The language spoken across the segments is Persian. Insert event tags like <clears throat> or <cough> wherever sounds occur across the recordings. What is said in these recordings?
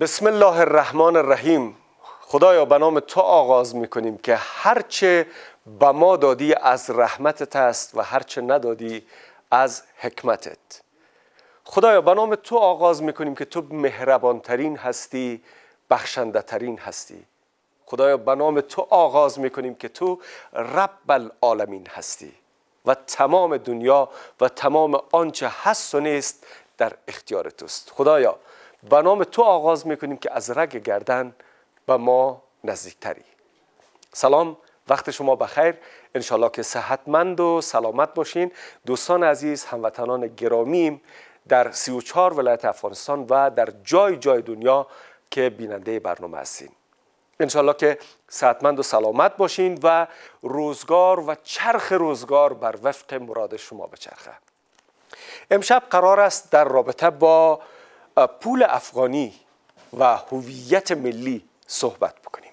بسم الله الرحمن الرحیم خدایا به نام تو آغاز میکنیم که هرچه به ما دادی از رحمتت است و هرچه ندادی از حکمتت خدایا به نام تو آغاز میکنیم که تو مهربانترین هستی بخشنده هستی خدایا به نام تو آغاز میکنیم که تو رب العالمین هستی و تمام دنیا و تمام آنچه هست و نیست در اختیار توست خدایا به نام تو آغاز میکنیم که از رگ گردن به ما نزدیکتری سلام وقت شما بخیر انشالله که صحتمند و سلامت باشین دوستان عزیز هموطنان گرامیم در و چار ولایت افغانستان و در جای جای دنیا که بیننده برنامه هستین انشالله که صحتمند و سلامت باشین و روزگار و چرخ روزگار بر وفق مراد شما بچرخه امشب قرار است در رابطه با پول افغانی و هویت ملی صحبت بکنیم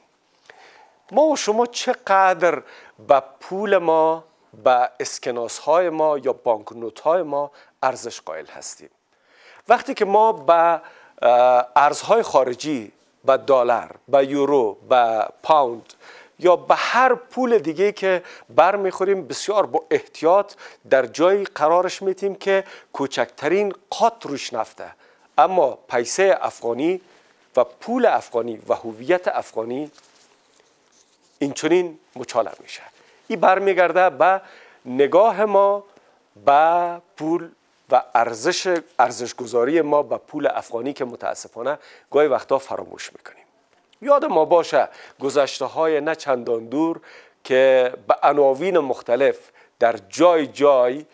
ما و شما چقدر به پول ما به اسکناس های ما یا بانکنوت های ما ارزش قائل هستیم وقتی که ما به ارزهای خارجی به دلار به یورو به پوند یا به هر پول دیگه که بر میخوریم بسیار با احتیاط در جایی قرارش میتیم که کوچکترین قات روش نفته اما پیسه افغانی و پول افغانی و هویت افغانی اینچنین مچاله میشه این برمیگرده به نگاه ما به پول و ارزش ارزش گذاری ما به پول افغانی که متاسفانه گاهی وقتا فراموش میکنیم یاد ما باشه گذشته های نه چندان دور که به عناوین مختلف در جای جای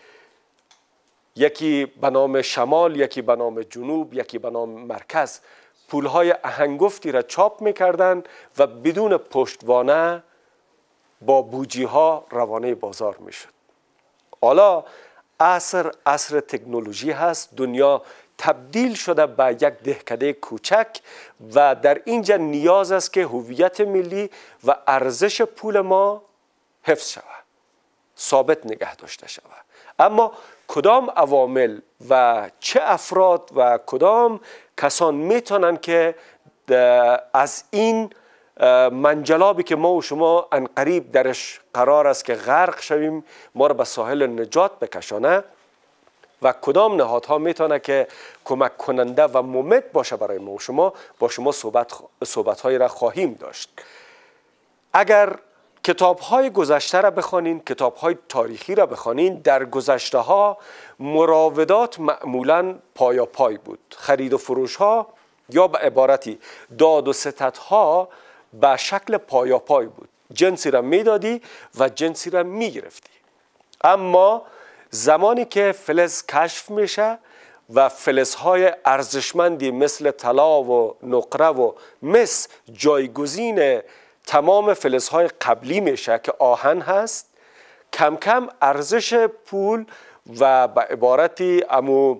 یکی به نام شمال یکی به نام جنوب یکی به نام مرکز پولهای اهنگفتی را چاپ میکردن و بدون پشتوانه با بوجی ها روانه بازار میشد حالا عصر عصر تکنولوژی هست دنیا تبدیل شده به یک دهکده کوچک و در اینجا نیاز است که هویت ملی و ارزش پول ما حفظ شود ثابت نگه داشته شود اما کدام عوامل و چه افراد و کدام کسان میتونن که از این منجلابی که ما و شما انقریب درش قرار است که غرق شویم ما را به ساحل نجات بکشانه و کدام نهادها میتونه که کمک کننده و ممد باشه برای ما و شما با شما صحبت, صحبت هایی را خواهیم داشت اگر کتاب های گذشته را بخوانین کتاب های تاریخی را بخوانین در گذشته ها مراودات معمولا پایا پای بود خرید و فروش ها یا به عبارتی داد و ستت ها به شکل پایا پای بود جنسی را میدادی و جنسی را می گرفتی اما زمانی که فلز کشف میشه و فلزهای ارزشمندی مثل طلا و نقره و مس جایگزین تمام فلزهای قبلی میشه که آهن هست کم کم ارزش پول و به عبارتی امو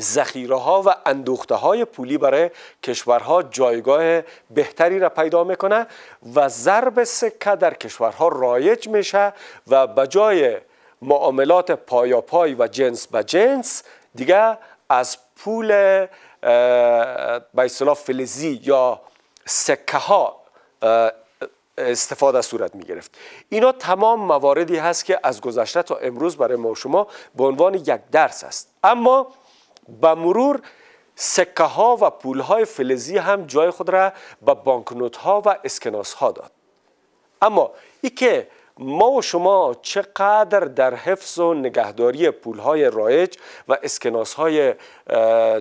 ذخیره ها و اندوخته های پولی برای کشورها جایگاه بهتری را پیدا میکنه و ضرب سکه در کشورها رایج میشه و بجای معاملات پای و جنس به جنس دیگه از پول به فلزی یا سکه ها استفاده صورت می گرفت اینا تمام مواردی هست که از گذشته تا امروز برای ما و شما به عنوان یک درس است اما به مرور سکه ها و پول های فلزی هم جای خود را به بانکنوت ها و اسکناس ها داد اما ای که ما و شما چقدر در حفظ و نگهداری پول های رایج و اسکناس های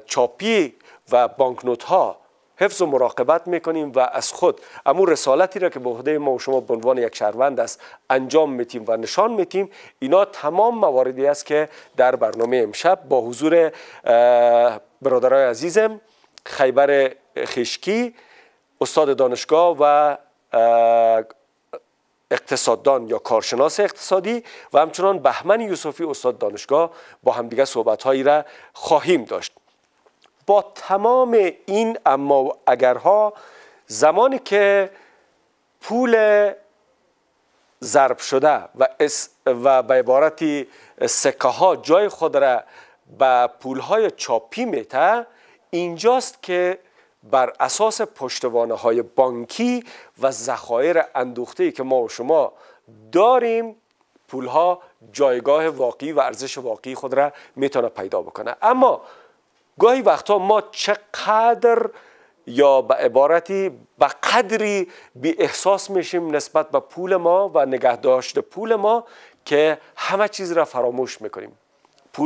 چاپی و بانکنوت ها حفظ و مراقبت میکنیم و از خود امو رسالتی را که به عهده ما و شما به عنوان یک شهروند است انجام میتیم و نشان میتیم اینا تمام مواردی است که در برنامه امشب با حضور برادرای عزیزم خیبر خشکی استاد دانشگاه و اقتصاددان یا کارشناس اقتصادی و همچنان بهمن یوسفی استاد دانشگاه با همدیگه هایی را خواهیم داشت با تمام این اما و اگرها زمانی که پول ضرب شده و, و به عبارتی سکه ها جای خود را به پول های چاپی میته اینجاست که بر اساس پشتوانه های بانکی و ذخایر اندوخته که ما و شما داریم پول ها جایگاه واقعی و ارزش واقعی خود را میتونه پیدا بکنه اما گاهی وقتا ما چقدر یا به عبارتی به قدری بی احساس میشیم نسبت به پول ما و نگه پول ما که همه چیز را فراموش میکنیم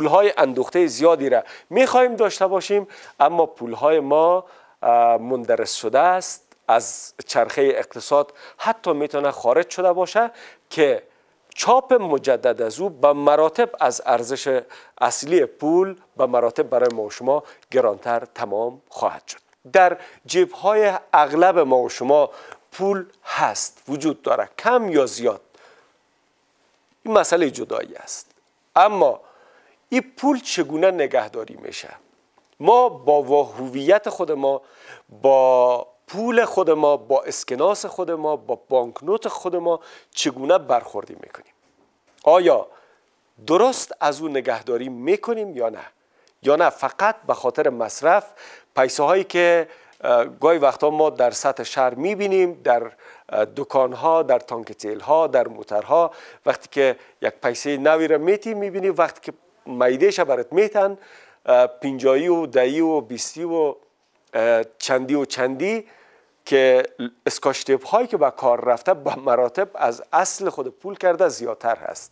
های اندوخته زیادی را میخواهیم داشته باشیم اما پول های ما مندرس شده است از چرخه اقتصاد حتی میتونه خارج شده باشه که چاپ مجدد از او به مراتب از ارزش اصلی پول به مراتب برای ما و شما گرانتر تمام خواهد شد در جیب های اغلب ما و شما پول هست وجود داره کم یا زیاد این مسئله جدایی است اما این پول چگونه نگهداری میشه ما با هویت خود ما با پول خود ما با اسکناس خود ما با بانکنوت خود ما چگونه برخوردی میکنیم آیا درست از او نگهداری میکنیم یا نه یا نه فقط به خاطر مصرف پیسه هایی که گاهی وقتا ما در سطح شهر میبینیم در دکان ها در تانک تیل ها در ها وقتی که یک پیسه نوی را میتی میبینی وقتی که میدهش برات میتن پینجایی و دایی و بیستی و چندی و چندی که اسکاش هایی که به کار رفته به مراتب از اصل خود پول کرده زیادتر هست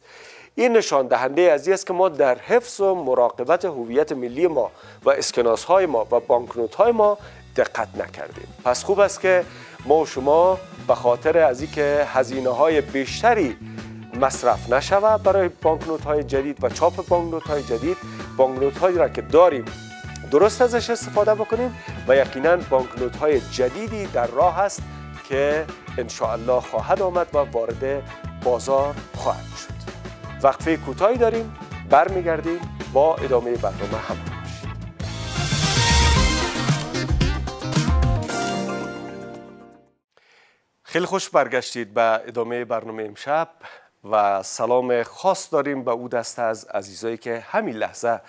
این نشان دهنده از است که ما در حفظ و مراقبت هویت ملی ما و اسکناس های ما و بانکنوت های ما دقت نکردیم پس خوب است که ما و شما به خاطر از اینکه هزینه های بیشتری مصرف نشود برای بانکنوت های جدید و چاپ بانکنوت های جدید بانکنوت هایی را که داریم درست ازش استفاده بکنیم و یقینا بانکنوت های جدیدی در راه است که انشاءالله خواهد آمد و وارد بازار خواهد شد وقفه کوتاهی داریم برمیگردیم با ادامه برنامه هم خیلی خوش برگشتید به ادامه برنامه امشب و سلام خاص داریم به او دست از عزیزایی که همین لحظه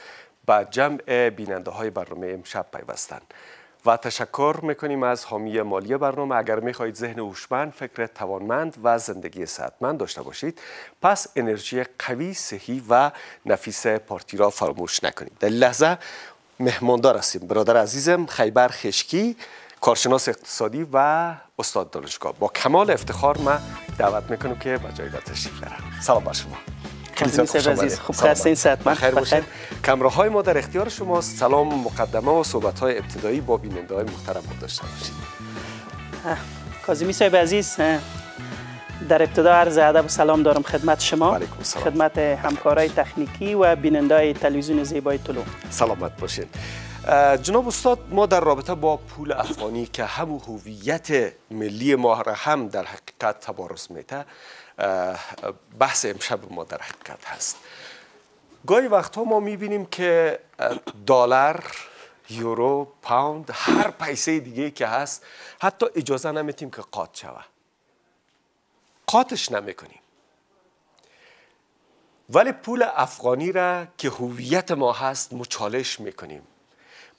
با جمع بیننده های برنامه امشب پیوستند و تشکر میکنیم از حامی مالی برنامه اگر میخواهید ذهن هوشمند فکر توانمند و زندگی صحتمند داشته باشید پس انرژی قوی صحی و نفیس پارتی را فراموش نکنید در لحظه مهماندار هستیم برادر عزیزم خیبر خشکی کارشناس اقتصادی و استاد دانشگاه با کمال افتخار من دعوت میکنم که به جای تشریف دارم سلام شما خب، خیلی عزیز خوب ساعت کمره های ما در اختیار شماست سلام مقدمه و صحبت های ابتدایی با بیننده های محترم ما داشته باشید کازمی صاحب عزیز در ابتدا عرض ادب و سلام دارم خدمت شما خدمت همکارای تکنیکی و بیننده تلویزیون زیبای طلوع سلامت باشین جناب استاد ما در رابطه با پول افغانی که هم هویت ملی ما را هم در حقیقت تبارز میته بحث امشب ما در حقیقت هست گاهی وقتها ما میبینیم که دلار یورو پاوند هر پیسه دیگه که هست حتی اجازه نمیتیم که قاط شود قاطش نمیکنیم ولی پول افغانی را که هویت ما هست مچالش میکنیم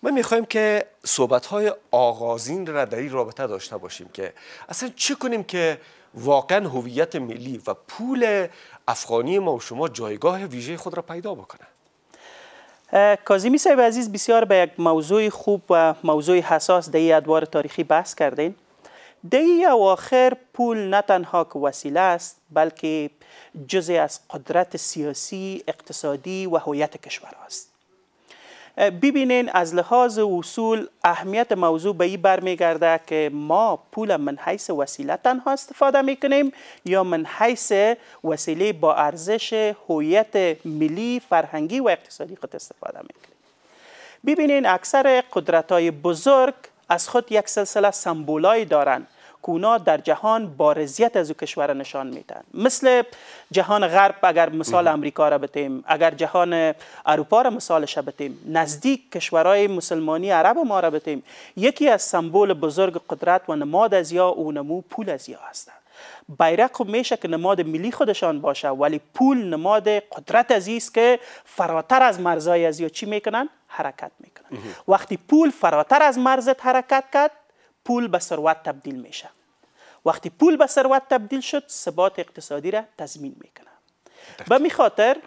ما میخوایم که صحبت های آغازین را در این رابطه داشته باشیم که اصلا چه کنیم که واقعا هویت ملی و پول افغانی ما و شما جایگاه ویژه خود را پیدا بکنه کازیمی صاحب عزیز بسیار به یک موضوع خوب و موضوع حساس در ادوار تاریخی بحث کردین در آخر پول نه تنها که وسیله است بلکه جزء از قدرت سیاسی اقتصادی و هویت کشور است ببینین از لحاظ اصول اهمیت موضوع به این برمیگرده که ما پول من حیث وسیله تنها استفاده میکنیم یا من حیث وسیله با ارزش هویت ملی فرهنگی و اقتصادی خود استفاده میکنیم ببینین اکثر قدرت های بزرگ از خود یک سلسله سمبولای دارند کونا در جهان بارزیت از او کشور نشان میتن مثل جهان غرب اگر مثال امریکا را بتیم اگر جهان اروپا را مثالش بتیم نزدیک کشورهای مسلمانی عرب ما را بتیم یکی از سمبول بزرگ قدرت و نماد از یا او نمو پول از یا هستند بیرق و میشه که نماد ملی خودشان باشه ولی پول نماد قدرت عزیز که فراتر از مرزای از یا چی میکنن حرکت میکنن وقتی پول فراتر از مرزت حرکت کرد پول به ثروت تبدیل میشه وقتی پول به ثروت تبدیل شد ثبات اقتصادی را تضمین میکنه به می خاطر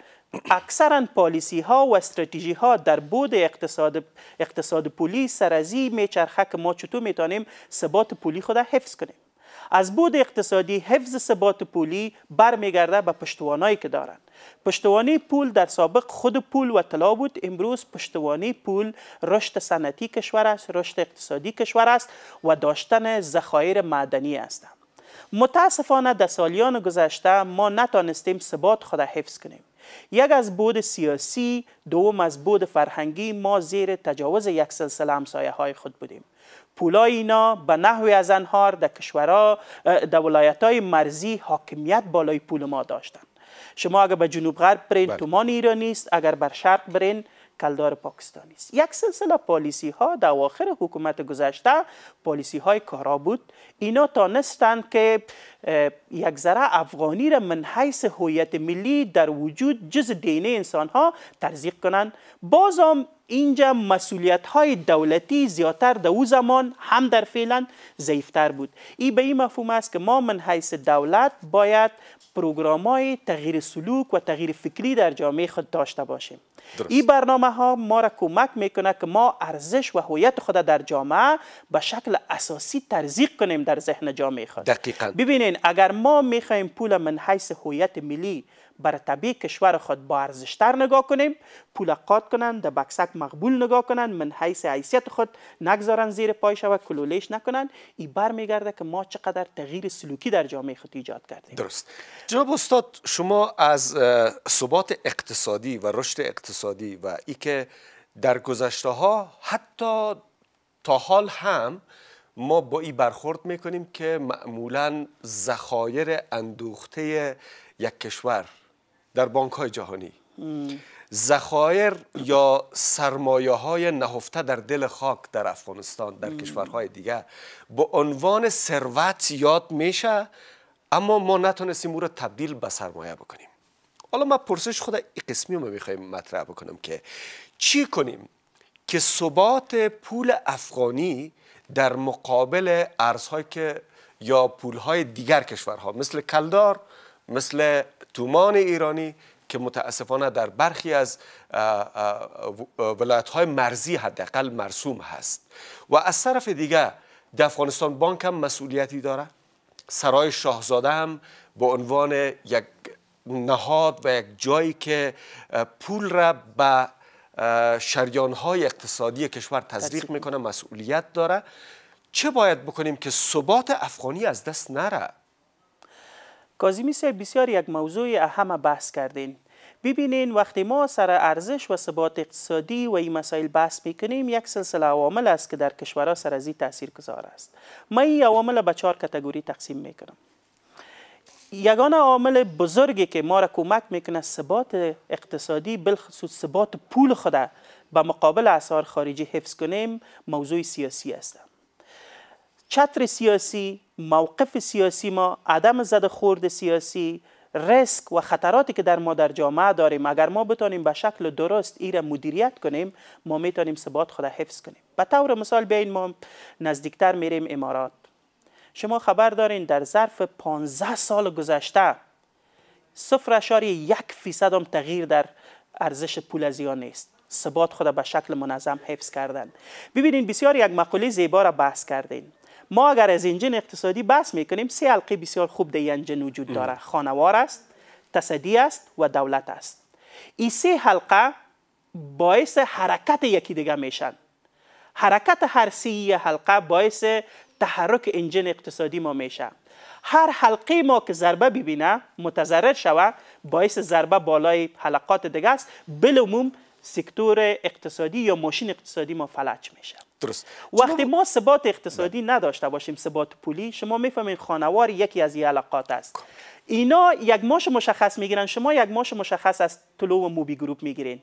اکثرا پالیسی ها و استراتژی ها در بود اقتصاد اقتصاد پولی سرازی میچرخه که ما چطور میتونیم ثبات پولی خود حفظ کنیم از بود اقتصادی حفظ ثبات پولی برمیگرده به پشتوانایی که دارن. پشتوانی پول در سابق خود پول و طلا بود امروز پشتوانی پول رشد صنعتی کشور است رشد اقتصادی کشور است و داشتن ذخایر معدنی است متاسفانه در سالیان گذشته ما نتانستیم ثبات خود حفظ کنیم یک از بود سیاسی دوم از بود فرهنگی ما زیر تجاوز یک سلسله همسایه های خود بودیم پولای اینا به نحوی از انهار در کشورها در ولایت های مرزی حاکمیت بالای پول ما داشتند شما اگر به جنوب غرب برین بله. تومان ایرانی است اگر بر شرق برین کلدار پاکستانی است یک سلسله پالیسی ها در آخر حکومت گذشته پالیسی های کارا بود اینا تانستند که یک ذره افغانی را من حیث هویت ملی در وجود جز دینه انسان ها ترزیق کنند هم اینجا مسئولیت های دولتی زیاتر در او زمان هم در فعلا ضعیفتر بود ای به این مفهوم است که ما من حیث دولت باید پروگرام های تغییر سلوک و تغییر فکری در جامعه خود داشته باشیم این برنامه ها ما را کمک میکنه که ما ارزش و هویت خود در جامعه به شکل اساسی ترزیق کنیم در ذهن جامعه خود دقیقا ببینین اگر ما میخوایم پول من حیث هویت ملی طبیع کشور خود با ارزشتر نگاه کنیم پول قاد کنن در بکسک مقبول نگاه کنن من حیث حیثیت خود نگذارن زیر پای و کلولیش نکنن ای برمیگرده که ما چقدر تغییر سلوکی در جامعه خود ایجاد کردیم درست جناب استاد شما از ثبات اقتصادی و رشد اقتصادی و ای که در گذشته ها حتی تا حال هم ما با این برخورد میکنیم که معمولا زخایر اندوخته یک کشور در بانک های جهانی ذخایر یا سرمایه های نهفته در دل خاک در افغانستان در کشورهای دیگه به عنوان ثروت یاد میشه اما ما نتونستیم او را تبدیل به سرمایه بکنیم حالا ما پرسش خود این قسمی رو میخوایم مطرح بکنم که چی کنیم که ثبات پول افغانی در مقابل ارزهایی که یا پولهای دیگر کشورها مثل کلدار مثل تومان ایرانی که متاسفانه در برخی از ولایت های مرزی حداقل مرسوم هست و از طرف دیگه افغانستان بانک هم مسئولیتی داره سرای شاهزاده هم به عنوان یک نهاد و یک جایی که پول را به شریان های اقتصادی کشور تزریق میکنه مسئولیت داره چه باید بکنیم که ثبات افغانی از دست نره کازیمی صاحب بسیار یک موضوع اهم بحث کردین ببینین وقتی ما سر ارزش و ثبات اقتصادی و این مسائل بحث میکنیم یک سلسله عوامل است که در کشورها سر از تاثیر گذار است ما این عوامل به چهار کتگوری تقسیم میکنم یگانه عامل بزرگی که ما را کمک میکنه ثبات اقتصادی بلخصوص ثبات پول خود به مقابل اسعار خارجی حفظ کنیم موضوع سیاسی است چتر سیاسی موقف سیاسی ما عدم زد خورد سیاسی ریسک و خطراتی که در ما در جامعه داریم اگر ما بتانیم به شکل درست ای را مدیریت کنیم ما میتانیم ثبات خود حفظ کنیم به طور مثال بیاین ما نزدیکتر میریم امارات شما خبر دارین در ظرف 15 سال گذشته صفر اشاری یک فیصد هم تغییر در ارزش پول از نیست ثبات خود به شکل منظم حفظ کردن ببینین بسیار یک مقوله زیبا را بحث کردین ما اگر از انجن اقتصادی بس میکنیم سه حلقه بسیار خوب در انجن وجود داره خانوار است تصدی است و دولت است این سه حلقه باعث حرکت یکی دیگه میشن حرکت هر سه حلقه باعث تحرک انجن اقتصادی ما میشه هر حلقه ما که ضربه ببینه متضرر شوه باعث ضربه بالای حلقات دیگه است بالعموم سکتور اقتصادی یا ماشین اقتصادی ما فلج میشه وقتی ما ثبات اقتصادی نداشته باشیم ثبات پولی شما میفهمین خانوار یکی از علاقات است اینا یک ماش مشخص میگیرن شما یک ماش مشخص از طلو و موبی گروپ میگیرین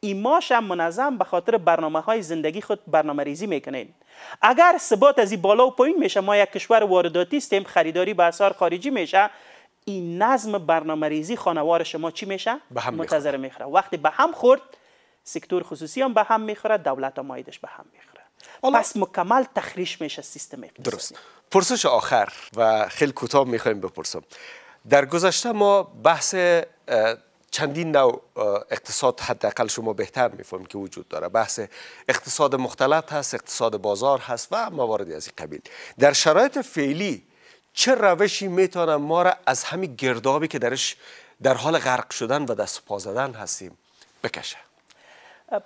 این ماش هم منظم به خاطر برنامه های زندگی خود برنامه ریزی میکنین اگر ثبات از این بالا و پایین میشه ما یک کشور وارداتی استیم خریداری به اسعار خارجی میشه این نظم برنامه ریزی خانوار شما چی میشه منتظر میخوره وقتی به هم خورد سکتور خصوصی هم به هم میخوره دولت هم به هم پس مکمل تخریش میشه سیستم اقتصادی درست پرسش آخر و خیلی کوتاه میخوایم بپرسم در گذشته ما بحث چندین نوع اقتصاد حداقل شما بهتر میفهمید که وجود داره بحث اقتصاد مختلط هست اقتصاد بازار هست و مواردی از این قبیل در شرایط فعلی چه روشی میتونه ما را از همین گردابی که درش در حال غرق شدن و دست پا زدن هستیم بکشه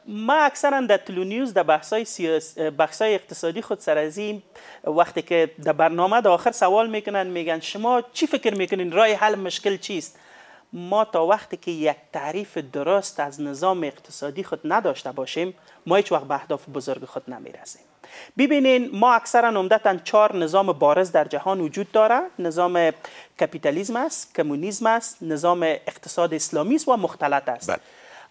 ما اکثرا در نیوز در بحثای, سیاس... بحثای اقتصادی خود سر از وقتی که در برنامه در آخر سوال میکنن میگن شما چی فکر میکنین رای حل مشکل چیست ما تا وقتی که یک تعریف درست از نظام اقتصادی خود نداشته باشیم ما هیچ وقت به اهداف بزرگ خود نمیرسیم ببینین ما اکثرا عمدتا چهار نظام بارز در جهان وجود داره نظام کپیتالیزم است کمونیسم است نظام اقتصاد اسلامی است و مختلط است بله.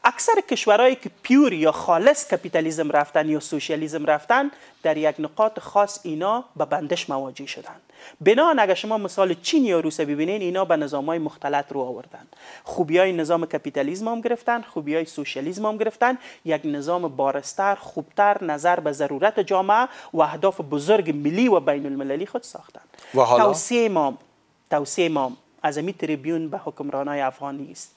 اکثر کشورهایی که پیور یا خالص کپیتالیزم رفتن یا سوشیالیزم رفتن در یک نقاط خاص اینا به بندش مواجه شدن بنا اگر شما مثال چین یا روسیه ببینین اینا به نظام های مختلط رو آوردن خوبی های نظام کپیتالیسم هم گرفتن خوبی های سوسیالیسم هم گرفتن یک نظام بارستر خوبتر نظر به ضرورت جامعه و اهداف بزرگ ملی و بین المللی خود ساختن توصیه ما از امی تریبیون به حکمرانای افغانی است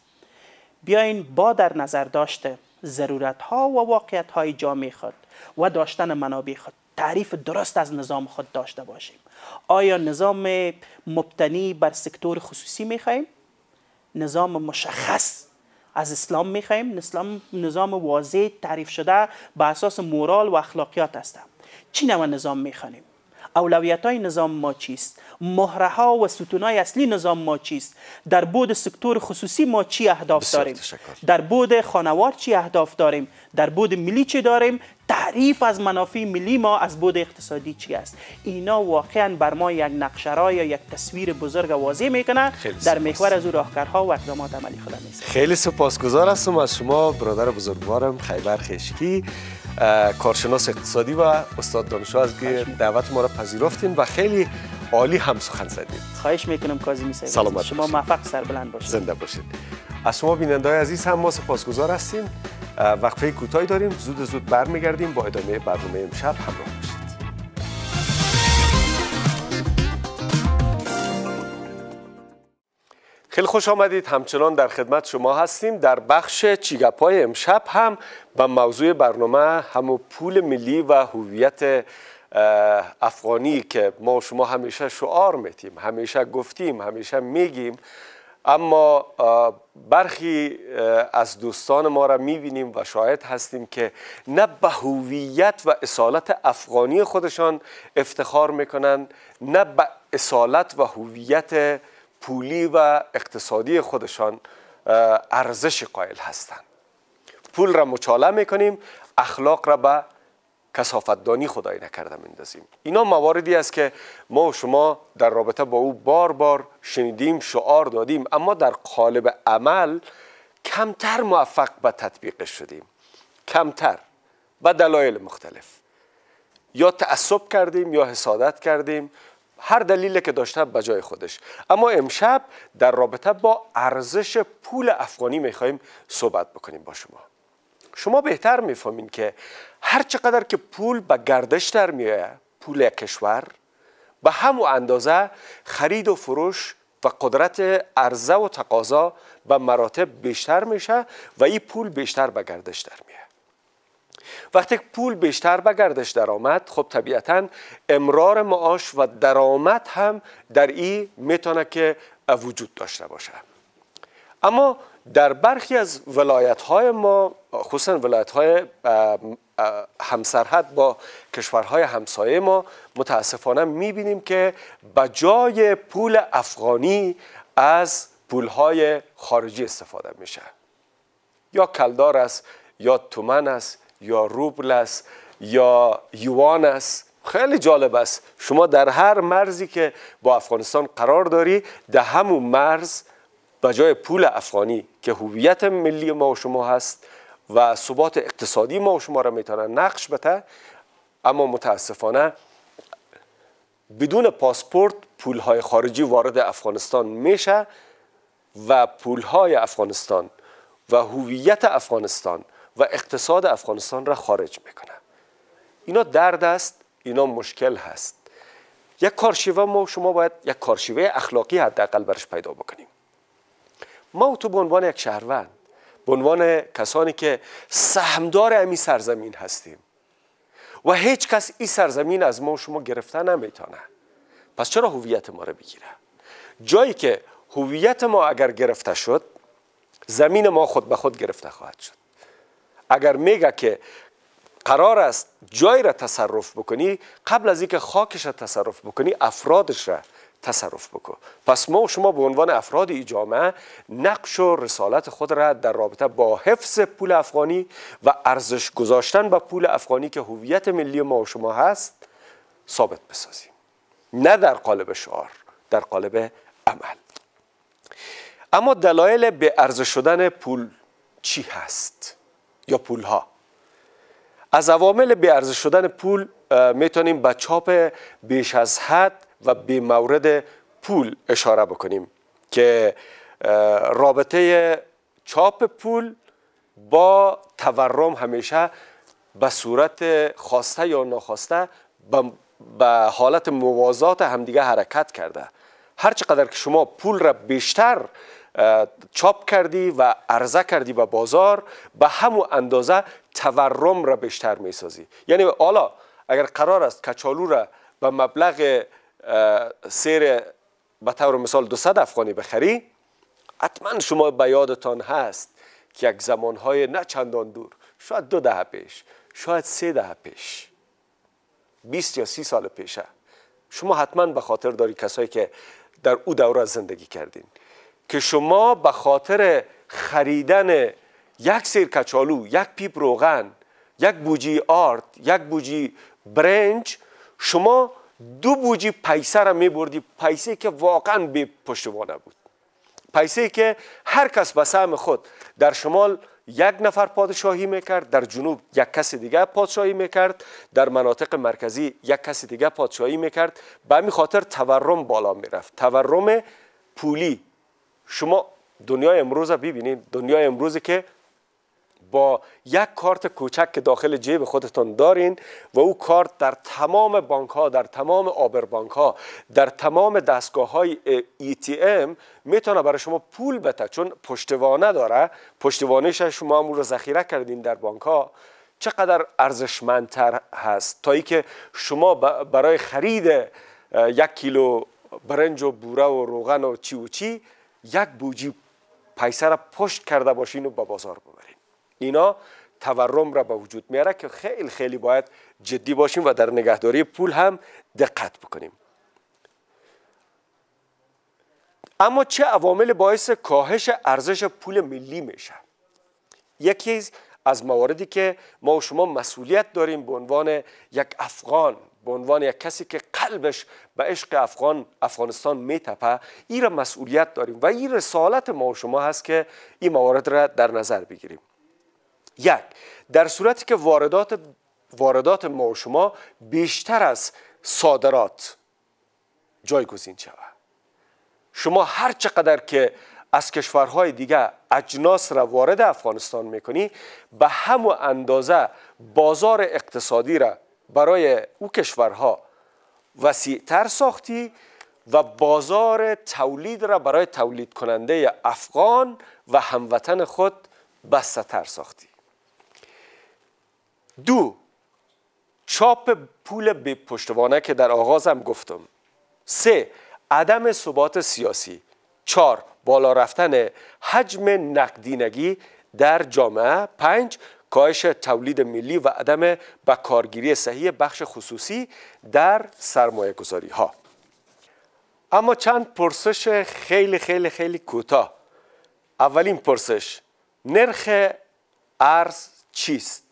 بیاین با در نظر داشته ضرورت ها و واقعیت های جامعه خود و داشتن منابع خود تعریف درست از نظام خود داشته باشیم آیا نظام مبتنی بر سکتور خصوصی می خواهیم؟ نظام مشخص از اسلام می اسلام نظام واضح تعریف شده به اساس مورال و اخلاقیات هستم چی نوع نظام میخوانیم اولویت های نظام ما چیست مهره ها و ستون های اصلی نظام ما چیست در بود سکتور خصوصی ما چی اهداف داریم در بود خانوار چی اهداف داریم در بود ملی چی داریم تعریف از منافع ملی ما از بود اقتصادی چی است اینا واقعا بر ما یک نقشه را یا یک تصویر بزرگ واضح میکنه در محور از او راهکارها و اقدامات عملی خود خیلی سپاسگزار هستم از شما برادر بزرگوارم خیبر خشکی کارشناس اقتصادی و استاد دانشو از دعوت ما را پذیرفتین و خیلی عالی هم سخن زدید خواهش میکنم کازی صاحب شما موفق بلند باشید زنده باشید از شما بیننده های عزیز هم ما سپاسگزار هستیم وقفه کوتاهی داریم زود زود برمیگردیم با ادامه برنامه امشب همراه باشید خیلی خوش آمدید همچنان در خدمت شما هستیم در بخش چیگپای امشب هم به موضوع برنامه همو پول ملی و هویت افغانی که ما شما همیشه شعار میتیم همیشه گفتیم همیشه میگیم اما برخی از دوستان ما را میبینیم و شاید هستیم که نه به هویت و اصالت افغانی خودشان افتخار میکنن نه به اصالت و هویت پولی و اقتصادی خودشان ارزش قائل هستند پول را مچاله میکنیم اخلاق را به کسافتدانی خدای نکرده میندازیم اینا مواردی است که ما و شما در رابطه با او بار بار شنیدیم شعار دادیم اما در قالب عمل کمتر موفق به تطبیق شدیم کمتر به دلایل مختلف یا تعصب کردیم یا حسادت کردیم هر دلیلی که داشته به جای خودش اما امشب در رابطه با ارزش پول افغانی خواهیم صحبت بکنیم با شما شما بهتر میفهمین که هر چقدر که پول به گردش در میایه پول کشور به همو اندازه خرید و فروش و قدرت عرضه و تقاضا به مراتب بیشتر میشه و این پول بیشتر به گردش در میه وقتی پول بیشتر به گردش درآمد خب طبیعتا امرار معاش و درآمد هم در ای میتونه که وجود داشته باشه اما در برخی از ولایت های ما خصوصا ولایت های همسرحد با کشورهای همسایه ما متاسفانه میبینیم که جای پول افغانی از پولهای خارجی استفاده میشه یا کلدار است یا تومن است یا روبل است یا یوان است خیلی جالب است شما در هر مرزی که با افغانستان قرار داری در همون مرز به جای پول افغانی که هویت ملی ما و شما هست و ثبات اقتصادی ما و شما را میتونن نقش بته اما متاسفانه بدون پاسپورت پول های خارجی وارد افغانستان میشه و پول های افغانستان و هویت افغانستان و اقتصاد افغانستان را خارج میکنه اینا درد است اینا مشکل هست یک کارشیوه ما شما باید یک کارشیوه اخلاقی حداقل برش پیدا بکنیم ما و تو به عنوان یک شهروند به عنوان کسانی که سهمدار امی سرزمین هستیم و هیچ کس این سرزمین از ما و شما گرفته نمیتونه پس چرا هویت ما رو بگیره جایی که هویت ما اگر گرفته شد زمین ما خود به خود گرفته خواهد شد اگر میگه که قرار است جای را تصرف بکنی قبل از اینکه خاکش را تصرف بکنی افرادش را تصرف بکو. پس ما و شما به عنوان افراد ای جامعه نقش و رسالت خود را در رابطه با حفظ پول افغانی و ارزش گذاشتن به پول افغانی که هویت ملی ما و شما هست ثابت بسازیم نه در قالب شعار در قالب عمل اما دلایل به ارزش شدن پول چی هست یا پول ها از عوامل بیارزش شدن پول میتونیم به چاپ بیش از حد و بی مورد پول اشاره بکنیم که رابطه چاپ پول با تورم همیشه به صورت خواسته یا ناخواسته به حالت موازات همدیگه حرکت کرده هرچقدر که شما پول را بیشتر چاپ کردی و عرضه کردی به بازار به همو اندازه تورم را بیشتر میسازی یعنی حالا اگر قرار است کچالو را به مبلغ سیر به طور مثال 200 افغانی بخری حتما شما به یادتان هست که یک زمانهای نه چندان دور شاید دو دهه پیش شاید سه دهه پیش 20 یا سی سال پیشه شما حتما به خاطر داری کسایی که در او دوره زندگی کردین که شما به خاطر خریدن یک سیر کچالو یک پیپ روغن یک بوجی آرد یک بوجی برنج شما دو بوجی پیسه را می بردی پیسه که واقعا به پشتوانه بود پیسه که هر کس به سهم خود در شمال یک نفر پادشاهی میکرد در جنوب یک کس دیگه پادشاهی میکرد در مناطق مرکزی یک کس دیگه پادشاهی میکرد به همین خاطر تورم بالا رفت، تورم پولی شما دنیای امروز ببینید دنیای امروزی که با یک کارت کوچک که داخل جیب خودتان دارین و او کارت در تمام بانک ها در تمام آبر بانک ها در تمام دستگاه های می‌تونه میتونه برای شما پول بده چون پشتوانه داره پشتوانه شما هم رو ذخیره کردین در بانک ها چقدر ارزشمندتر هست تا که شما برای خرید یک کیلو برنج و بوره و روغن و چی و چی یک بوجی پیسه را پشت کرده باشین و به با بازار ببرین اینا تورم را به وجود میاره که خیلی خیلی باید جدی باشیم و در نگهداری پول هم دقت بکنیم اما چه عوامل باعث کاهش ارزش پول ملی میشه یکی از مواردی که ما و شما مسئولیت داریم به عنوان یک افغان به عنوان یک کسی که قلبش به عشق افغان افغانستان میتپه این را مسئولیت داریم و این رسالت ما و شما هست که این موارد را در نظر بگیریم یک در صورتی که واردات واردات ما و شما بیشتر از صادرات جایگزین شود شما هر چقدر که از کشورهای دیگه اجناس را وارد افغانستان میکنی به همو اندازه بازار اقتصادی را برای او کشورها تر ساختی و بازار تولید را برای تولید کننده افغان و هموطن خود تر ساختی دو چاپ پول بی پشتوانه که در آغازم گفتم سه عدم ثبات سیاسی چهار بالا رفتن حجم نقدینگی در جامعه پنج کاهش تولید ملی و عدم کارگیری صحیح بخش خصوصی در سرمایه گذاری ها اما چند پرسش خیلی خیلی خیلی کوتاه اولین پرسش نرخ ارز چیست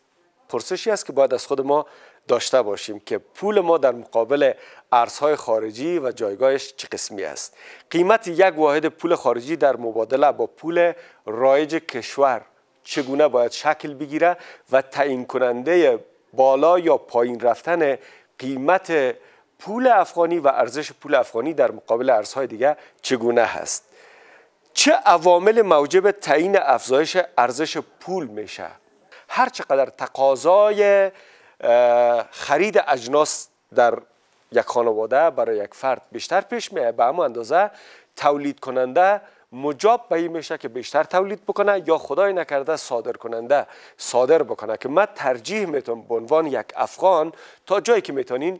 پرسشی است که باید از خود ما داشته باشیم که پول ما در مقابل ارزهای خارجی و جایگاهش چه قسمی است قیمت یک واحد پول خارجی در مبادله با پول رایج کشور چگونه باید شکل بگیره و تعیین کننده بالا یا پایین رفتن قیمت پول افغانی و ارزش پول افغانی در مقابل ارزهای دیگه چگونه هست چه عوامل موجب تعیین افزایش ارزش پول میشه هر چقدر تقاضای خرید اجناس در یک خانواده برای یک فرد بیشتر پیش میه به اما اندازه تولید کننده مجاب به این میشه که بیشتر تولید بکنه یا خدای نکرده صادر کننده صادر بکنه که ما ترجیح میتونم به عنوان یک افغان تا جایی که میتونین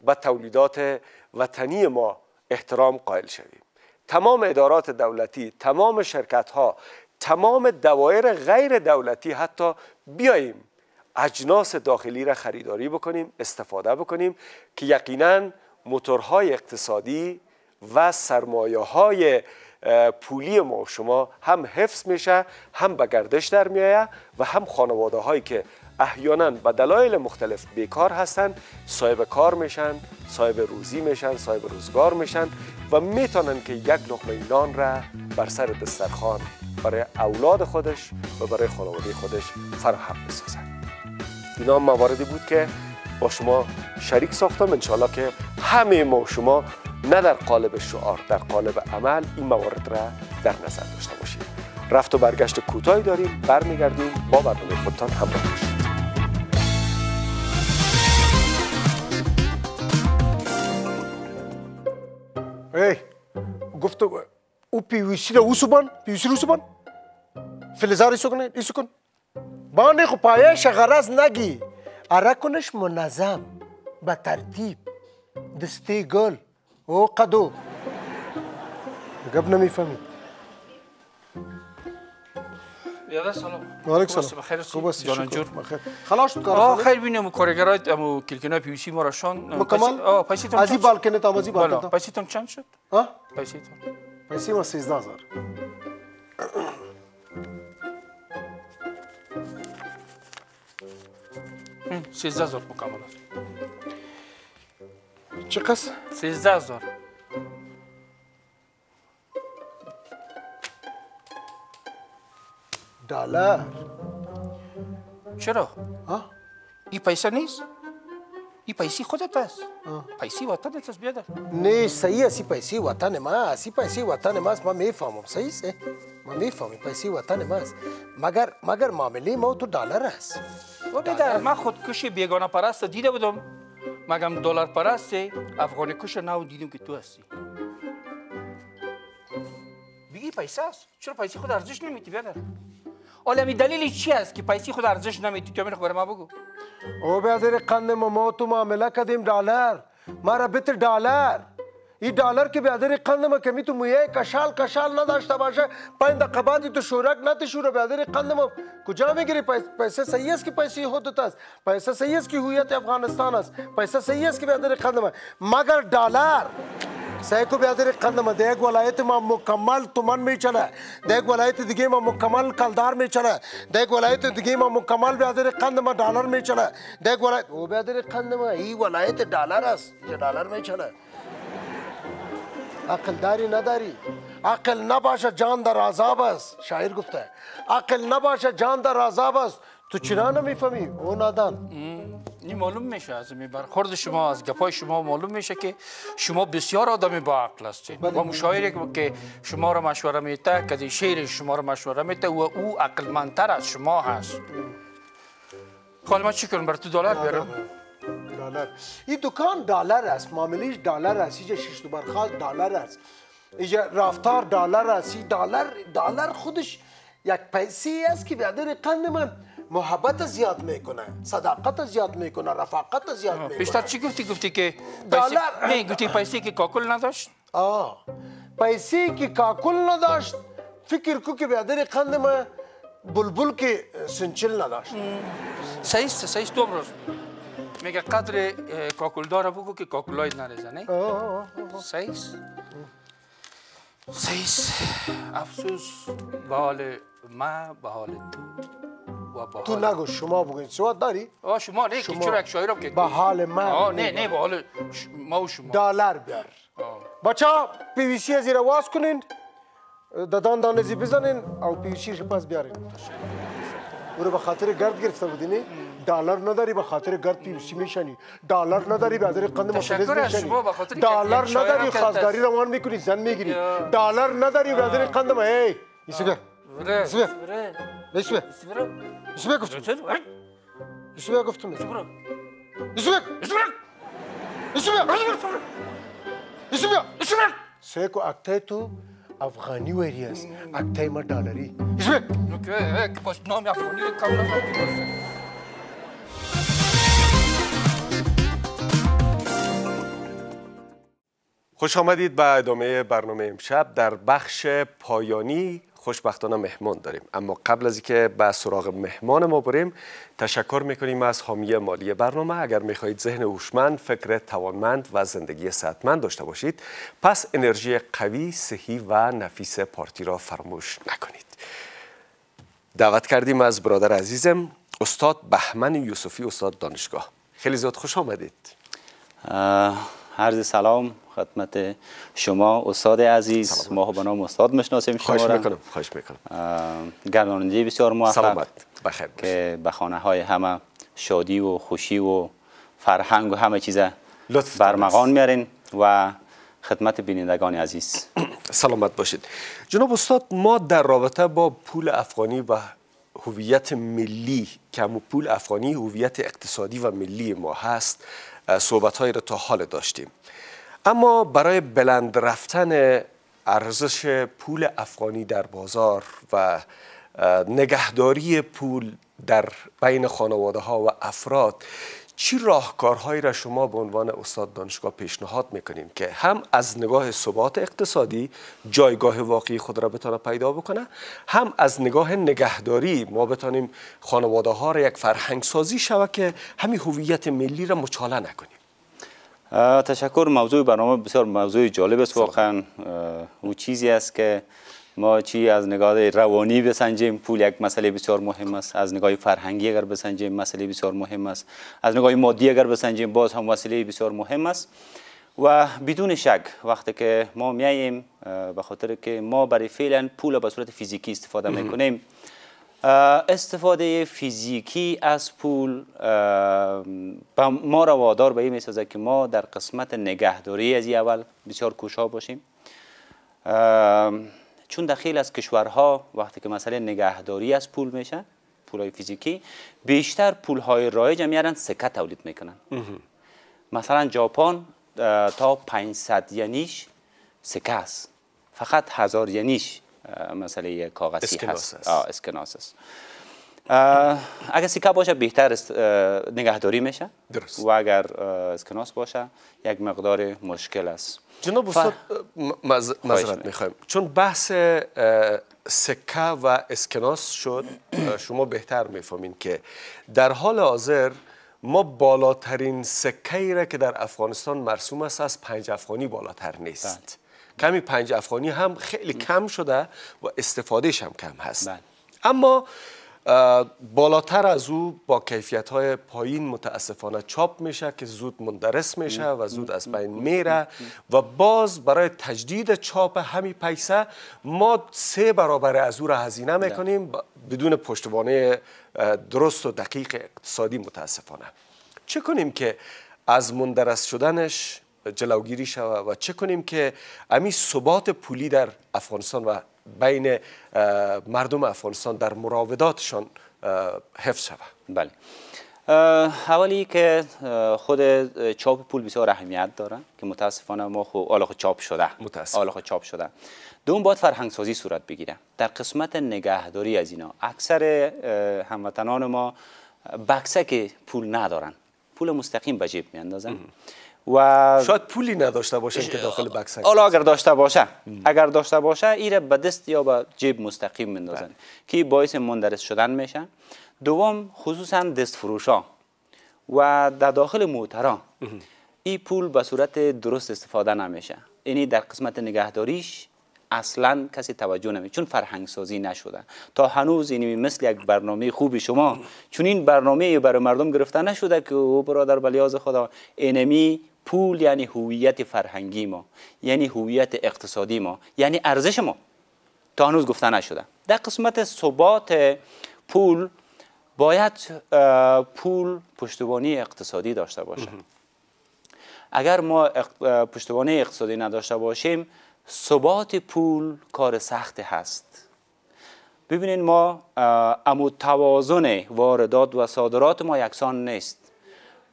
به تولیدات وطنی ما احترام قائل شویم تمام ادارات دولتی تمام شرکت ها تمام دوایر غیر دولتی حتی بیاییم اجناس داخلی را خریداری بکنیم استفاده بکنیم که یقینا موتورهای اقتصادی و سرمایه های پولی ما شما هم حفظ میشه هم به گردش در میآید و هم خانواده هایی که احیانا به دلایل مختلف بیکار هستند صاحب کار میشن صاحب روزی میشن صاحب روزگار میشن و میتونن که یک لقمه نان را بر سر دسترخوان برای اولاد خودش و برای خانواده خودش فراهم بسازن اینا مواردی بود که با شما شریک ساختم انشاءالله که همه ما شما نه در قالب شعار در قالب عمل این موارد را در نظر داشته باشید رفت و برگشت کوتاهی داریم برمیگردیم با برنامه خودتان همراه باشید ای گفت او پیویسی ده اوسوبان پیویسی بان فلزار ایسو کنه ایسو کن بانه خو پایش غرض نگی عرکنش منظم با ترتیب دسته گل او قدو مين فهمي يا ده سلام وعليك سلام است خلاص خیر بینم امو پی سی شان مکمل تا پیسیتون چند شد ها پیسیتون پیسی ما 13000 13000 مکمل است چه قصد؟ سیزده هزار دلار چرا؟ ها؟ ای پیسه نیست؟ ای پیسی خودت است پیسی وطن است بیادر نه صحیح است پیسی وطن ما است پیسی وطن ما است ما میفهمم صحیح است ما میفهمم پیسی وطن ما است مگر مگر معامله ما تو دلار است و بیادر من کشی بیگانه پرست دیده بودم مگم دلار پرستی افغانی کش نو دیدیم که تو هستی بگی پیسه است چرا پیسه خود ارزش نمیتی بیادر حالا می دلیل چی است که پیسه خود ارزش نمیتی تو خبر ما بگو او بیادر قند ما ما تو معامله کردیم دلار مرا بتر دلار ای دلار که به ادری قند ما کمی تو میای کشال کشال نداشته باشه پایین دقبادی تو شورک نتی شوره به ادری قند ما کجا میگیری پیسه صحیح است که پیسه حدت است پیسه صحیح است که هویت افغانستان است پیسه صحیح است که به ادری قند ما مگر دلار सैको ब्यादर कंद में देख वलायत में मुकम्मल तुमन में चला देख वलायत दिगे में मुकम्मल कलदार में चला देख वलायत दिगे में मुकम्मल ब्यादर कंद में डॉलर में चला देख वलायत वो ब्यादर कंद में ही वलायत डॉलर डॉलर में चला عقل داری نداری عقل نباشه جان در عذاب است شاعر گفته عقل نباشه جان در عذاب است تو چرا نمیفهمی او نادان این معلوم میشه از برخورد شما از گپای شما معلوم میشه که شما بسیار آدمی با عقل هستید بله. و مشاعری که شما را مشوره میته که شعر شما را مشوره میده و او عقلمندتر از شما هست خانم چی کنم بر تو دلار بیارم دلار ای دکان دلار است معاملش دلار است اینجا شش تو برخاز دلار است اینجا رفتار دلار است این دلار دلار خودش یک پیسی است که بیادر قند من محبت زیاد میکنه صداقت زیاد میکنه رفاقت زیاد میکنه بیشتر چی گفتی گفتی که دلار نه گفتی پیسی که کاکل نداشت آه پیسی که کاکل نداشت فکر کو که بیادر قند من بلبل که سنچل نداشت سعیست سعیست دوم روز میگه قدر کاکولدار بگو که کاکولاید نرزنه سیس سیس افسوس به حال ما به حال تو تو نگو شما بگوید سواد داری؟ آه شما نه که چرا شایرم که به حال من آه نه نه به حال ما و شما دالر بیار بچا پی وی سی ایره واس کنین ددان دانزی بزنین او پی وی سی پس بیارین برو رو به خاطر گرد گرفته بودین دلار نداری به خاطر گرد پیوسی میشنی دلار نداری به خاطر قند مفلس میشنی دلار نداری خواستگاری روان میکنی زن میگیری دلار نداری به خاطر قند ما ای اسمه اسمه اسمه اسمه گفتم اسمه گفتم اسمه اسمه اسمه اسمه اسمه سه کو اکته تو افغانی وریاس اکته ما دلاری اسمه نکه پشت نام افغانی کاملا خوش آمدید به ادامه برنامه امشب در بخش پایانی خوشبختانه مهمان داریم اما قبل از اینکه به سراغ مهمان ما بریم تشکر میکنیم از حامی مالی برنامه اگر میخواهید ذهن هوشمند فکر توانمند و زندگی صحتمند داشته باشید پس انرژی قوی صحی و نفیس پارتی را فراموش نکنید دعوت کردیم از برادر عزیزم استاد بهمن یوسفی استاد دانشگاه خیلی زیاد خوش آمدید عرض سلام خدمت شما استاد عزیز ما به نام استاد مشناسیم شما خواهش میکنم خواهش میکنم گرداننده بسیار موفق که به خانه های همه شادی و خوشی و فرهنگ و همه چیز برمغان میارین و خدمت بینندگان عزیز <clears throat> سلامت باشید جناب استاد ما در رابطه با پول افغانی و هویت ملی که پول افغانی هویت اقتصادی و ملی ما هست صحبت را رو تا حال داشتیم اما برای بلند رفتن ارزش پول افغانی در بازار و نگهداری پول در بین خانواده ها و افراد چی راهکارهایی را شما به عنوان استاد دانشگاه پیشنهاد میکنیم که هم از نگاه ثبات اقتصادی جایگاه واقعی خود را بتانه پیدا بکنه هم از نگاه نگهداری ما بتانیم خانواده ها را یک فرهنگ سازی شود که همین هویت ملی را مچاله نکنیم تشکر موضوع برنامه بسیار موضوع جالب است واقعا او چیزی است که ما چی از نگاه روانی بسنجیم پول یک مسئله بسیار مهم است از نگاه فرهنگی اگر بسنجیم مسئله بسیار مهم است از نگاه مادی اگر بسنجیم باز هم مسئله بسیار مهم است و بدون شک وقتی که ما میاییم به خاطر که ما برای فعلا پول به صورت فیزیکی استفاده میکنیم استفاده فیزیکی از پول ما را وادار به این میسازه که ما در قسمت نگهداری از اول بسیار کوشا باشیم چون در خیلی از کشورها وقتی که مسئله نگهداری از پول میشه های فیزیکی بیشتر پول های رایج میارن سکه تولید میکنن مثلا ژاپن تا 500 ینیش سکه است فقط هزار ینیش مسئله کاغذی هست اسکناس است اگر سیکا باشه بهتر نگهداری میشه درست. و اگر اسکناس باشه یک مقدار مشکل است جناب استاد میخوایم چون بحث سکه و اسکناس شد شما بهتر میفهمین که در حال حاضر ما بالاترین سکه ای را که در افغانستان مرسوم است از پنج افغانی بالاتر نیست بله. کمی پنج افغانی هم خیلی کم شده و استفادهش هم کم هست بله. اما بالاتر از او با کیفیت های پایین متاسفانه چاپ میشه که زود مندرس میشه و زود از بین میره و باز برای تجدید چاپ همین پیسه ما سه برابر از او را هزینه میکنیم بدون پشتوانه درست و دقیق اقتصادی متاسفانه چه کنیم که از مندرس شدنش جلوگیری شود و چه کنیم که امی ثبات پولی در افغانستان و بین مردم افغانستان در مراوداتشان حفظ شود بله اولی که خود چاپ پول بسیار اهمیت داره که متاسفانه ما خو چاپ شده متاسف. چاپ شده دوم باید فرهنگسازی صورت بگیره در قسمت نگهداری از اینا اکثر هموطنان ما بکسک که پول ندارن پول مستقیم به جیب میاندازن و شاید پولی نداشته باشه که داخل بکس حالا اگر داشته باشه اگر داشته باشه ایره به دست یا به جیب مستقیم مندازن بله. که باعث مندرس شدن میشه دوم خصوصا دست فروشا و در داخل موترا این پول به صورت درست استفاده نمیشه یعنی در قسمت نگهداریش اصلا کسی توجه نمی چون فرهنگ سازی نشده تا هنوز این مثل یک برنامه خوبی شما چون این برنامه برای مردم گرفته نشده که او برادر بلیاز خدا انمی پول یعنی هویت فرهنگی ما یعنی هویت اقتصادی ما یعنی ارزش ما تا هنوز گفته نشده در قسمت ثبات پول باید پول پشتوانی اقتصادی داشته باشه اگر ما پشتوانی اقتصادی نداشته باشیم ثبات پول کار سخت هست ببینید ما امو توازن واردات و صادرات ما یکسان نیست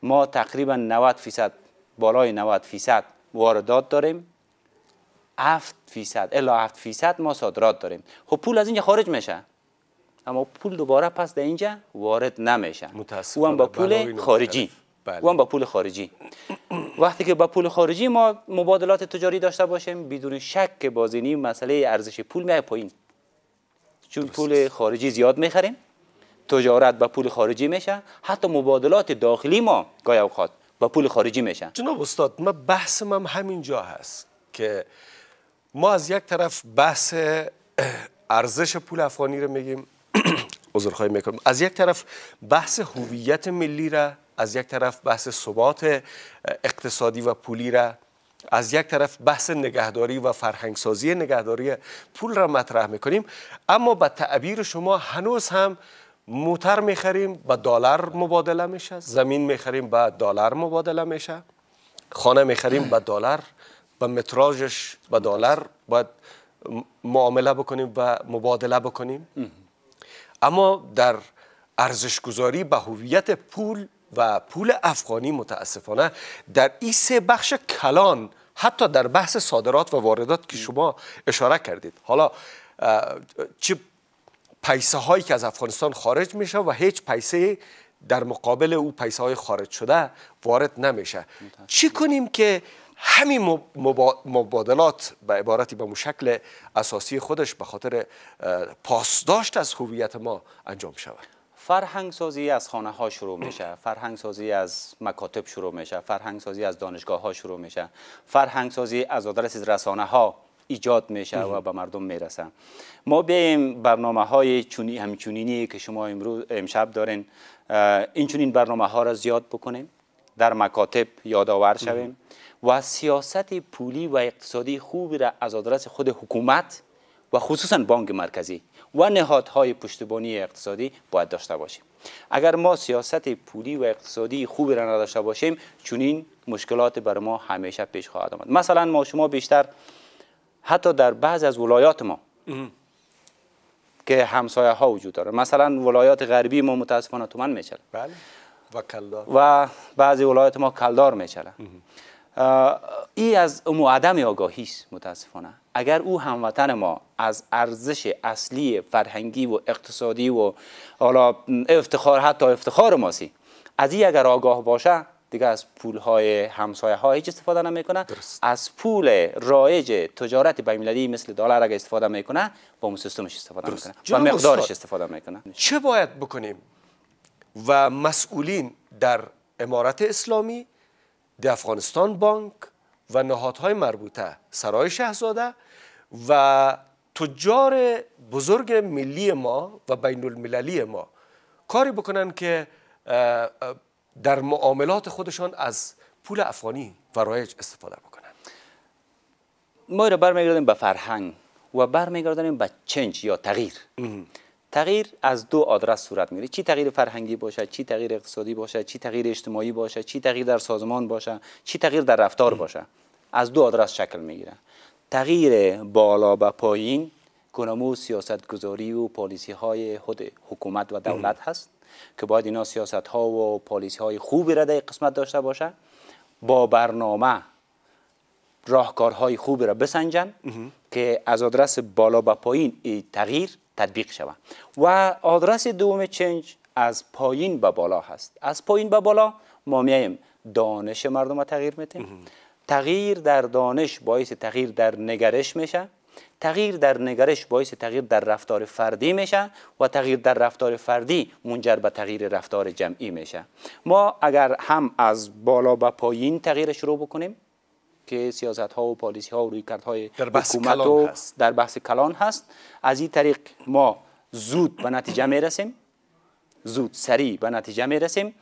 ما تقریبا 90 فیصد بالای 90 فیصد واردات داریم 7 فیصد الا 7 فیصد ما صادرات داریم خب پول از اینجا خارج میشه اما پول دوباره پس در اینجا وارد نمیشه او هم با بله، پول بله. خارجی بله. با پول خارجی وقتی که با پول خارجی ما مبادلات تجاری داشته باشیم بدون شک که بازینی مسئله ارزش پول میای پایین چون پول خارجی زیاد میخریم تجارت با پول خارجی میشه حتی مبادلات داخلی ما گاهی اوقات با پول خارجی میشن جناب استاد ما بحث من جا هست که ما از یک طرف بحث ارزش پول افغانی رو میگیم <clears throat> عذرخواهی میکنم از یک طرف بحث هویت ملی را از یک طرف بحث ثبات اقتصادی و پولی را از یک طرف بحث نگهداری و فرهنگسازی نگهداری پول را مطرح میکنیم اما به تعبیر شما هنوز هم موتر میخریم با دلار مبادله میشه زمین میخریم با دلار مبادله میشه خانه میخریم با دلار با متراژش با دلار باید معامله بکنیم و مبادله بکنیم اما در ارزش به هویت پول و پول افغانی متاسفانه در این سه بخش کلان حتی در بحث صادرات و واردات که شما اشاره کردید حالا چه پیسه هایی که از افغانستان خارج میشه و هیچ پیسه در مقابل او پیسه های خارج شده وارد نمیشه چی کنیم که همین مبادلات به عبارتی به شکل اساسی خودش به خاطر پاسداشت از هویت ما انجام شود فرهنگ سازی از خانه ها شروع میشه فرهنگ سازی از مکاتب شروع میشه فرهنگ سازی از دانشگاه ها شروع میشه فرهنگ سازی از آدرس رسانه ها ایجاد میشه و به مردم میرسه ما بیایم برنامه های چونی همچونینی که شما امروز امشب دارین این چونین برنامه ها را زیاد بکنیم در مکاتب یادآور شویم و سیاست پولی و اقتصادی خوبی را از آدرس خود حکومت و خصوصا بانک مرکزی و نهادهای پشتبانی اقتصادی باید داشته باشیم اگر ما سیاست پولی و اقتصادی خوبی را نداشته باشیم چنین مشکلات بر ما همیشه پیش خواهد آمد مثلا ما شما بیشتر حتی در بعض از ولایات ما که همسایه ها وجود داره مثلا ولایات غربی ما متاسفانه تومن میچله بله. و کلدار و بعضی ولایات ما کلدار میچله ای از امو عدم آگاهی متاسفانه اگر او هموطن ما از ارزش اصلی فرهنگی و اقتصادی و افتخار حتی افتخار ماسی از ای اگر آگاه باشه دیگه از پول های همسایه ها هیچ استفاده نمیکنه از پول رایج تجارت بین المللی مثل دلار اگه استفاده میکنه با اون سیستمش استفاده درست. میکنه و مقدارش استفاده میکنه چه باید بکنیم و مسئولین در امارت اسلامی در افغانستان بانک و نهادهای مربوطه سرای شهزاده و تجار بزرگ ملی ما و بین المللی ما کاری بکنن که در معاملات خودشان از پول افغانی و رایج استفاده بکنن ما را برمیگردیم به فرهنگ و برمیگردیم به چنج یا تغییر تغییر از دو آدرس صورت میگیره چی تغییر فرهنگی باشه چی تغییر اقتصادی باشه چی تغییر اجتماعی باشه چی تغییر در سازمان باشه چی تغییر در رفتار باشه از دو آدرس شکل میگیره تغییر بالا به پایین کنمو سیاست گذاری و پالیسی های خود حکومت و دولت هست که باید اینا سیاست ها و پالیسی های خوبی را در قسمت داشته باشه با برنامه راهکارهای خوبی را بسنجن که از آدرس بالا به پایین تغییر تطبیق شود و آدرس دوم چنج از پایین به بالا هست از پایین به بالا ما میایم دانش مردم را تغییر میتیم تغییر در دانش باعث تغییر در نگرش میشه تغییر در نگرش باعث تغییر در رفتار فردی میشه و تغییر در رفتار فردی منجر به تغییر رفتار جمعی میشه ما اگر هم از بالا به پایین تغییر شروع بکنیم که سیاست ها و پالیسی ها و روی های در بحث کلان هست. در بحث کلان هست از این طریق ما زود به نتیجه رسیم، زود سریع به نتیجه رسیم،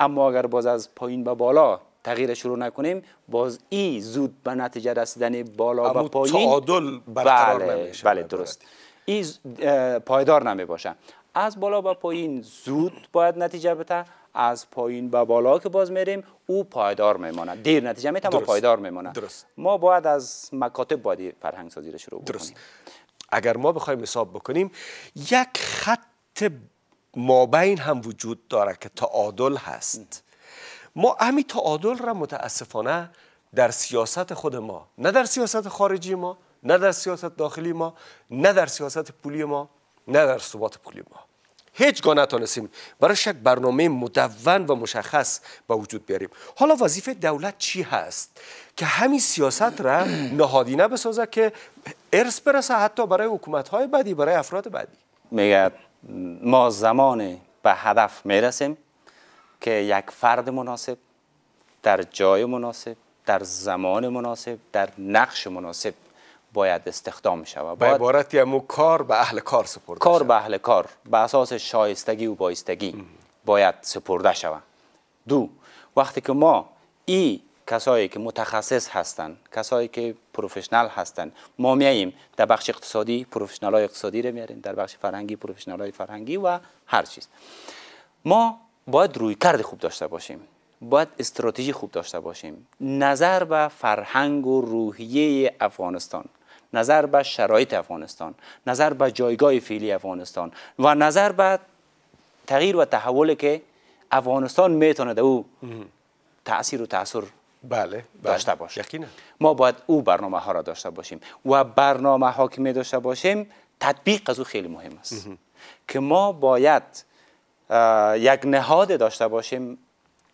اما اگر باز از پایین به بالا تغییر شروع نکنیم باز ای زود به نتیجه رسیدن بالا و پایین تعادل برقرار بله، نمیشه بله،, بله،, بله درست ای پایدار نمی باشه از بالا به پایین زود باید نتیجه بده از پایین به بالا که باز میریم او پایدار میمانه دیر نتیجه میته پایدار میمانه درست. ما باید از مکاتب بادی فرهنگ سازی را شروع بکنیم درست. اگر ما بخوایم حساب بکنیم یک خط مابین هم وجود داره که تعادل هست ما تا تعادل را متاسفانه در سیاست خود ما نه در سیاست خارجی ما نه در سیاست داخلی ما نه در سیاست پولی ما نه در ثبات پولی ما هیچ هیچگاه نتانستیم برای شک برنامه مدون و مشخص به وجود بیاریم حالا وظیفه دولت چی هست که همین سیاست را نهادی نبسازه که ارث برسه حتی برای حکومت های بعدی برای افراد بعدی میگه ما زمان به هدف میرسیم که یک فرد مناسب در جای مناسب در زمان مناسب در نقش مناسب باید استخدام شود به عبارت یمو کار به اهل کار سپرده کار به اهل کار به اساس شایستگی و بایستگی باید سپرده شود دو وقتی که ما ای کسایی که متخصص هستند کسایی که پروفشنال هستند ما میاییم در بخش اقتصادی پروفشنال های اقتصادی رو میاریم در بخش فرهنگی پروفشنال فرهنگی و هر چیز ما باید روی کرد خوب داشته باشیم باید استراتژی خوب داشته باشیم نظر به فرهنگ و روحیه افغانستان نظر به شرایط افغانستان نظر به جایگاه فعلی افغانستان و نظر به تغییر و تحول که افغانستان میتونه در او تاثیر و تاثیر بله،, بله, داشته باشه یقینا ما باید او برنامه ها را داشته باشیم و برنامه ها که می داشته باشیم تطبیق از او خیلی مهم است که ما باید یک نهاد داشته باشیم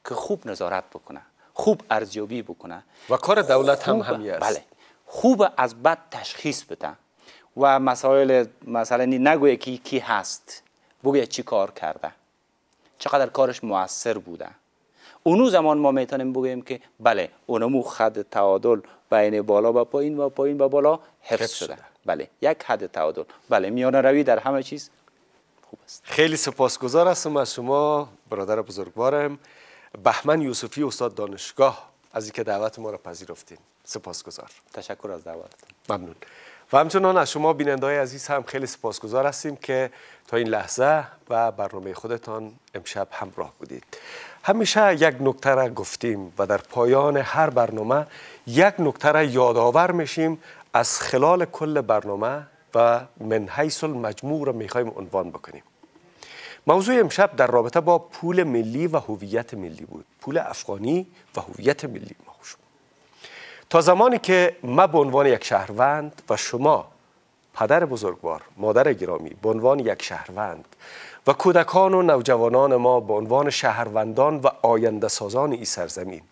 که خوب نظارت بکنه خوب ارزیابی بکنه و کار دولت هم همی است بله خوب از بد تشخیص بده و مسائل مثلا نگویه کی کی هست بگویه چی کار کرده چقدر کارش موثر بوده اونو زمان ما میتونیم بگیم که بله اونمو خد تعادل بین بالا و پایین و پایین و بالا حفظ شده. بله یک حد تعادل بله میان روی در همه چیز خیلی سپاسگزار هستم از شما برادر بزرگوارم بهمن یوسفی استاد دانشگاه از اینکه دعوت ما را پذیرفتین سپاسگزار تشکر از دعوت ممنون و همچنان از شما های عزیز هم خیلی سپاسگزار هستیم که تا این لحظه و برنامه خودتان امشب همراه بودید همیشه یک نکته را گفتیم و در پایان هر برنامه یک نکته را یادآور میشیم از خلال کل برنامه و من حیث المجموع را میخوایم عنوان بکنیم موضوع امشب در رابطه با پول ملی و هویت ملی بود پول افغانی و هویت ملی ما تا زمانی که ما به عنوان یک شهروند و شما پدر بزرگوار مادر گرامی به عنوان یک شهروند و کودکان و نوجوانان ما به عنوان شهروندان و آینده سازان ای سرزمین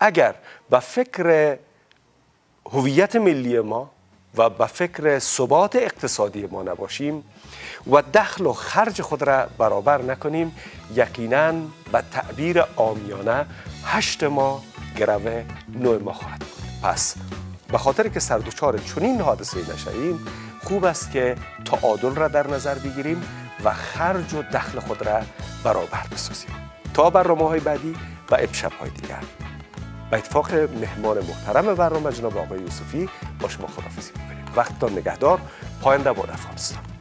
اگر به فکر هویت ملی ما و به فکر ثبات اقتصادی ما نباشیم و دخل و خرج خود را برابر نکنیم یقینا به تعبیر آمیانه هشت ما گروه نوع ما خواهد پس به خاطر که سردوچار چنین حادثه نشویم خوب است که تعادل را در نظر بگیریم و خرج و دخل خود را برابر بسازیم تا برنامه های بعدی و ابشب های دیگر به اتفاق مهمان محترم برنامه جناب آقای یوسفی با شما خدافزی میکنیم تا نگهدار پاینده با افغانستان